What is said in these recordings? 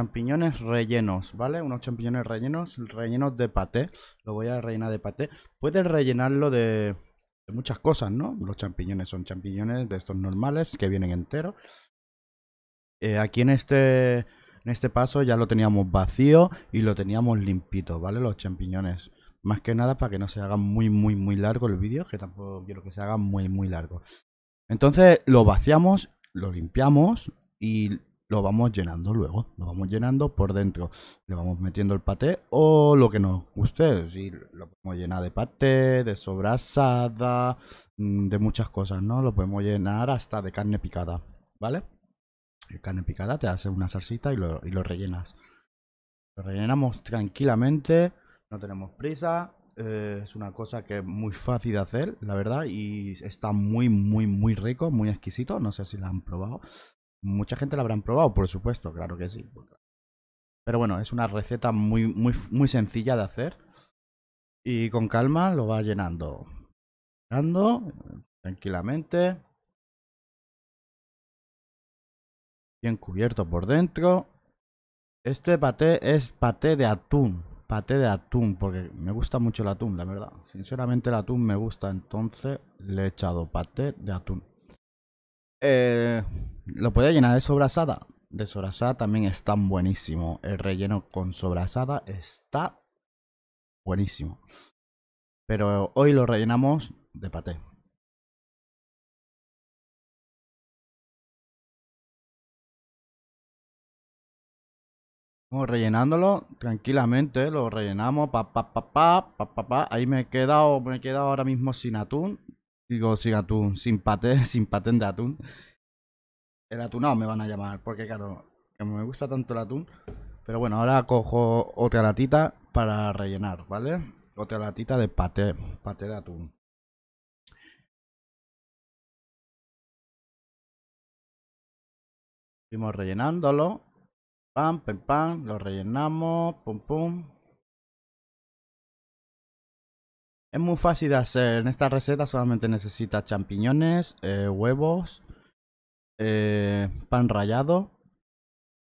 champiñones rellenos, ¿vale? Unos champiñones rellenos, rellenos de paté. Lo voy a rellenar de paté. Puedes rellenarlo de, muchas cosas, ¿no? Los champiñones son champiñones de estos normales que vienen enteros. Eh, aquí en este, en este paso ya lo teníamos vacío y lo teníamos limpito, ¿vale? Los champiñones. Más que nada para que no se haga muy, muy, muy largo el vídeo, que tampoco quiero que se haga muy, muy largo. Entonces lo vaciamos, lo limpiamos y lo vamos llenando luego, lo vamos llenando por dentro. Le vamos metiendo el paté o lo que nos guste. Si lo podemos llenar de paté, de sobrasada, mm, de muchas cosas, ¿no? Lo podemos llenar hasta de carne picada, ¿vale? carne picada te hace una salsita y lo, y lo rellenas. Lo rellenamos tranquilamente, no tenemos prisa. Eh, es una cosa que es muy fácil de hacer, la verdad, y está muy, muy, muy rico, muy exquisito. No sé si la han probado. Mucha gente la habrán probado, por supuesto, claro que sí. Pero bueno, es una receta muy, muy, muy sencilla de hacer. Y con calma lo va llenando. Llenando tranquilamente. Bien cubierto por dentro. Este paté es paté de atún. Paté de atún, porque me gusta mucho el atún, la verdad. Sinceramente el atún me gusta, entonces le he echado paté de atún. Eh, lo podía llenar de sobrasada. De sobrasada también está buenísimo. El relleno con sobrasada está buenísimo. Pero hoy lo rellenamos de paté. Vamos rellenándolo tranquilamente, lo rellenamos, pa pa pa pa, pa Ahí me he quedado, me he quedado ahora mismo sin atún. Digo, sin atún, sin paté, sin patén de atún. El atunado me van a llamar, porque claro, me gusta tanto el atún. Pero bueno, ahora cojo otra latita para rellenar, ¿vale? Otra latita de paté, paté de atún. Seguimos rellenándolo. Pam, pam, pam, lo rellenamos, pum, pum. Es muy fácil de hacer. En esta receta solamente necesita champiñones, eh, huevos, eh, pan rallado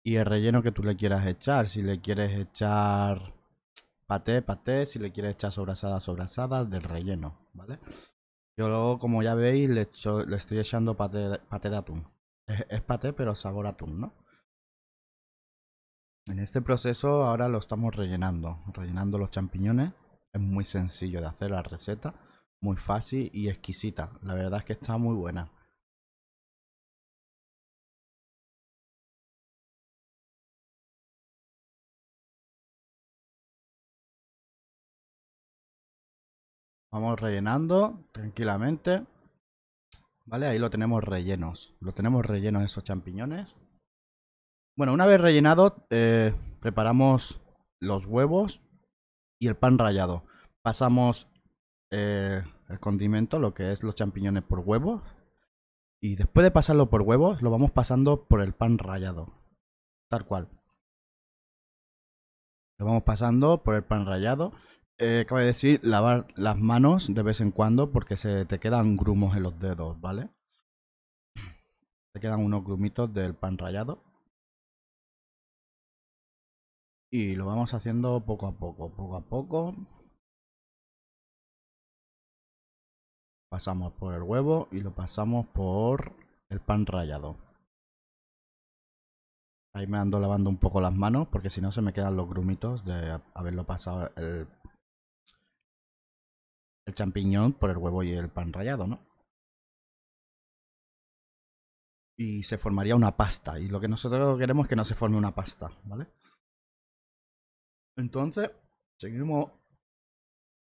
y el relleno que tú le quieras echar. Si le quieres echar paté, paté, si le quieres echar sobrasada, sobrasada, del relleno, ¿vale? Yo luego, como ya veis, le, estoy echando paté, paté de atún. Es, paté, pero sabor atún, ¿no? En este proceso ahora lo estamos rellenando, rellenando los champiñones. Es muy sencillo de hacer la receta, muy fácil y exquisita. La verdad es que está muy buena. Vamos rellenando tranquilamente. ¿Vale? Ahí lo tenemos rellenos. Lo tenemos rellenos esos champiñones. Bueno, una vez rellenado, eh, preparamos los huevos y el pan rallado. Pasamos eh, el condimento, lo que es los champiñones por huevos. Y después de pasarlo por huevos, lo vamos pasando por el pan rallado. Tal cual. Lo vamos pasando por el pan rallado eh, cabe decir lavar las manos de vez en cuando porque se te quedan grumos en los dedos, ¿vale? Te quedan unos grumitos del pan rallado. Y lo vamos haciendo poco a poco, poco a poco. Pasamos por el huevo y lo pasamos por el pan rallado. Ahí me ando lavando un poco las manos porque si no se me quedan los grumitos de haberlo pasado el champiñón por el huevo y el pan rallado, ¿no? Y se formaría una pasta. Y lo que nosotros queremos que no se forme una pasta, ¿vale? Entonces, seguimos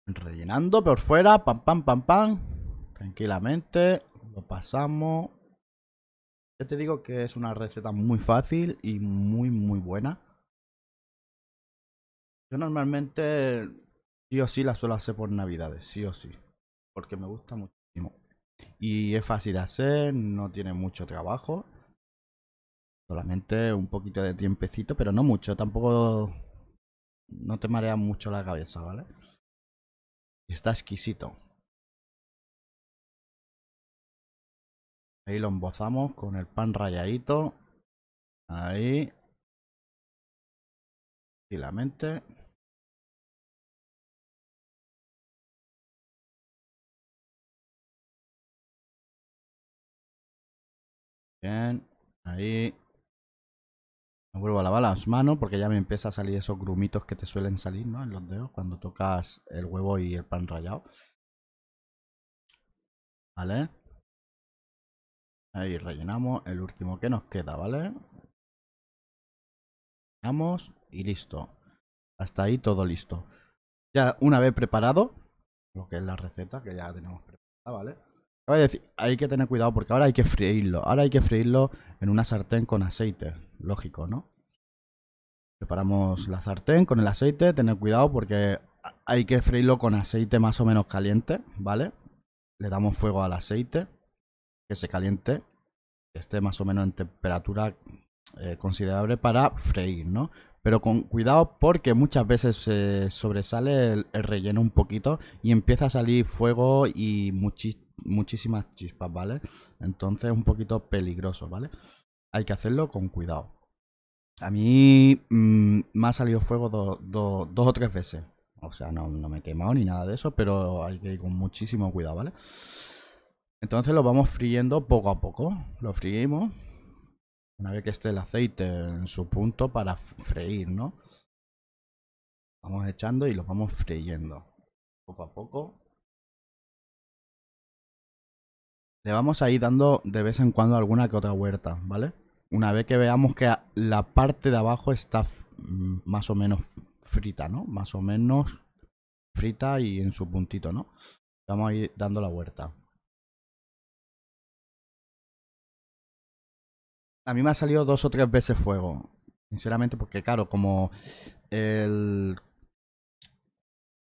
rellenando por fuera, pam, pam, pam, pam. Tranquilamente, lo pasamos. Ya te digo que es una receta muy fácil y muy, muy buena. Yo normalmente sí o sí la suelo hacer por navidades, sí o sí. Porque me gusta muchísimo. Y es fácil de hacer, no tiene mucho trabajo. Solamente un poquito de tiempecito, pero no mucho. Tampoco no te marea mucho la cabeza, ¿vale? Está exquisito. Ahí lo embozamos con el pan rayadito. Ahí. Y la mente. Bien, ahí. Me vuelvo a lavar las manos porque ya me empieza a salir esos grumitos que te suelen salir, ¿no? En los dedos cuando tocas el huevo y el pan rallado. ¿Vale? Ahí rellenamos el último que nos queda, ¿vale? Rellenamos y listo. Hasta ahí todo listo. Ya una vez preparado, lo que es la receta que ya tenemos preparada, ¿vale? hay que tener cuidado porque ahora hay que freírlo. Ahora hay que freírlo en una sartén con aceite. Lógico, ¿no? Preparamos la sartén con el aceite. Tener cuidado porque hay que freírlo con aceite más o menos caliente, ¿vale? Le damos fuego al aceite, que se caliente, que esté más o menos en temperatura eh, considerable para freír, ¿no? Pero con cuidado porque muchas veces se sobresale el, el, relleno un poquito y empieza a salir fuego y muchísimo muchísimas chispas, ¿vale? Entonces es un poquito peligroso, ¿vale? Hay que hacerlo con cuidado. A mí mm, me ha salido fuego dos o tres veces. O sea, no, me he quemado ni nada de eso, pero hay que ir con muchísimo cuidado, ¿vale? Entonces lo vamos friendo poco a poco. Lo freímos. Una vez que esté el aceite en su punto para freír, ¿no? Vamos echando y lo vamos freyendo. Poco a poco. Le vamos a ir dando de vez en cuando alguna que otra huerta, ¿vale? Una vez que veamos que la parte de abajo está mm, más o menos frita, ¿no? Más o menos frita y en su puntito, ¿no? Vamos a ir dando la vuelta. A mí me ha salido dos o tres veces fuego. Sinceramente, porque claro, como el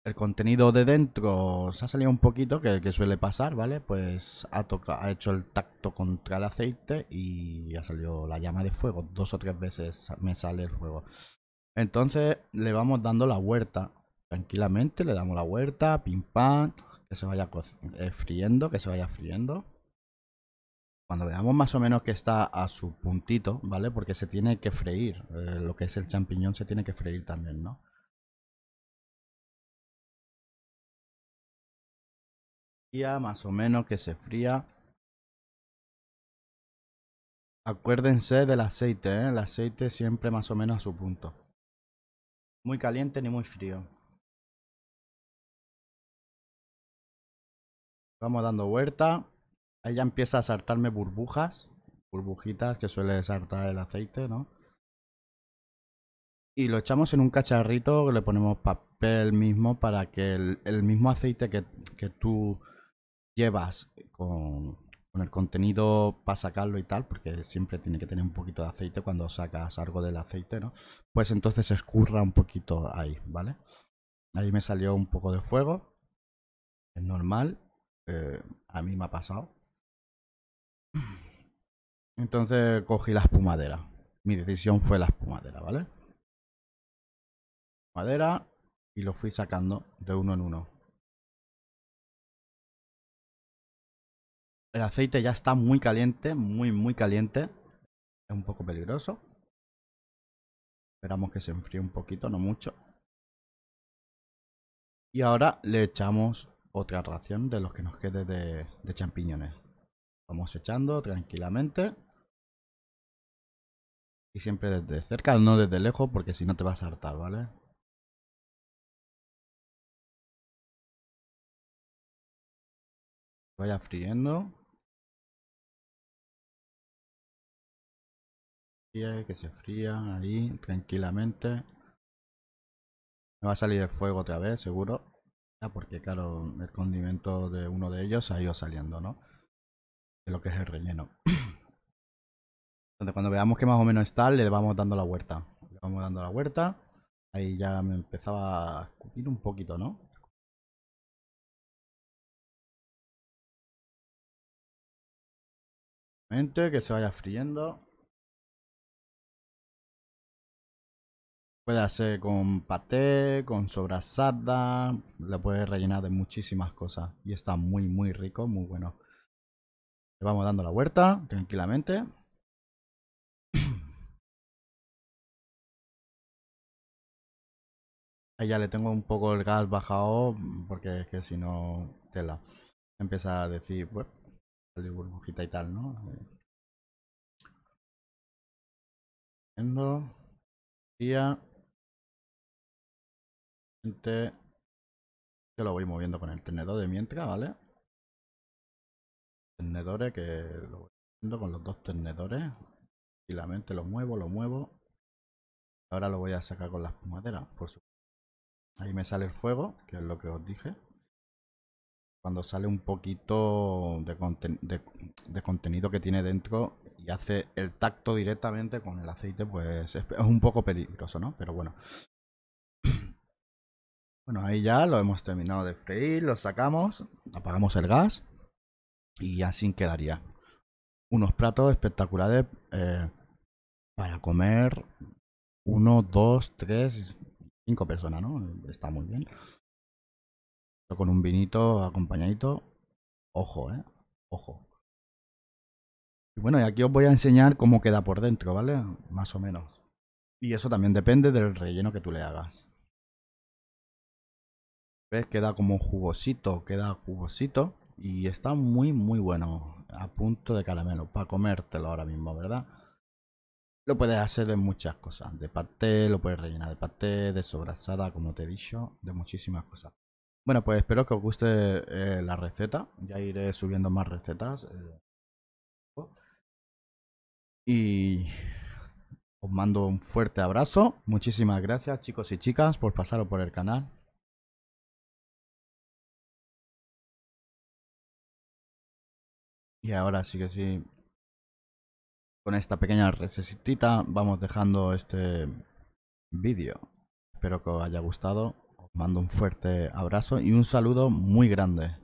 el contenido de dentro se ha salido un poquito, que, suele pasar, ¿vale? Pues ha, ha hecho el tacto contra el aceite y ha salido la llama de fuego. Dos o tres veces me sale el fuego. Entonces le vamos dando la vuelta. Tranquilamente le damos la vuelta, pim pam, que se vaya eh, friendo, que se vaya friendo. Cuando veamos más o menos que está a su puntito, ¿vale? Porque se tiene que freír. Eh, lo que es el champiñón se tiene que freír también, ¿no? más o menos que se fría. Acuérdense del aceite, ¿eh? el aceite siempre más o menos a su punto. Muy caliente ni muy frío. Vamos dando vuelta. Ahí ya empieza a saltarme burbujas. Burbujitas que suele saltar el aceite, ¿no? Y lo echamos en un cacharrito, le ponemos papel mismo para que el, mismo aceite que tú llevas eh, con, el contenido para sacarlo y tal, porque siempre tiene que tener un poquito de aceite cuando sacas algo del aceite, ¿no? Pues entonces escurra un poquito ahí, ¿vale? Ahí me salió un poco de fuego. Es normal. Eh, a mí me ha pasado. Entonces cogí la espumadera. Mi decisión fue la espumadera, ¿vale? Madera y lo fui sacando de uno en uno. El aceite ya está muy caliente, muy, muy caliente. Es un poco peligroso. Esperamos que se enfríe un poquito, no mucho. Y ahora le echamos otra ración de los que nos quede de, champiñones. Vamos echando tranquilamente. Y siempre desde cerca, no desde lejos, porque si no te vas a hartar, ¿vale? Vaya friendo. que se fría ahí tranquilamente. Me va a salir el fuego otra vez, seguro. Ah, porque claro, el condimento de uno de ellos ha ido saliendo, ¿no? De lo que es el relleno. Entonces cuando veamos que más o menos está, le vamos dando la vuelta. Le vamos dando la vuelta. Ahí ya me empezaba a escupir un poquito, ¿no? Que se vaya friendo. Puede hacer con paté, con sobrasada, la puede rellenar de muchísimas cosas y está muy muy rico, muy bueno. Le vamos dando la vuelta tranquilamente. Ahí ya le tengo un poco el gas bajado porque es que si no tela empieza a decir, pues, de burbujita y tal, ¿no? Viendo. Día yo lo voy moviendo con el tenedor de mientras, ¿vale? Tenedores que lo voy moviendo con los dos tenedores. Y la mente lo muevo, lo muevo. Ahora lo voy a sacar con las maderas, por supuesto. Ahí me sale el fuego, que es lo que os dije. Cuando sale un poquito de, contenido que tiene dentro y hace el tacto directamente con el aceite, pues es un poco peligroso, ¿no? Pero bueno, bueno, ahí ya lo hemos terminado de freír, lo sacamos, apagamos el gas y así quedaría. Unos platos espectaculares eh, para comer uno, dos, tres, cinco personas, ¿no? Está muy bien. Con un vinito acompañadito. Ojo, ¿eh? Ojo. Y bueno, y aquí os voy a enseñar cómo queda por dentro, ¿vale? Más o menos. Y eso también depende del relleno que tú le hagas. Queda como un jugosito, queda jugosito. Y está muy, muy bueno. A punto de caramelo. Para comértelo ahora mismo, ¿verdad? Lo puedes hacer de muchas cosas. De paté, lo puedes rellenar de paté, de sobrasada, como te he dicho. De muchísimas cosas. Bueno, pues espero que os guste eh, la receta. Ya iré subiendo más recetas. Eh. Y os mando un fuerte abrazo. Muchísimas gracias chicos y chicas por pasaros por el canal. Y ahora sí que sí, con esta pequeña recesitita vamos dejando este vídeo. Espero que os haya gustado. Os mando un fuerte abrazo y un saludo muy grande.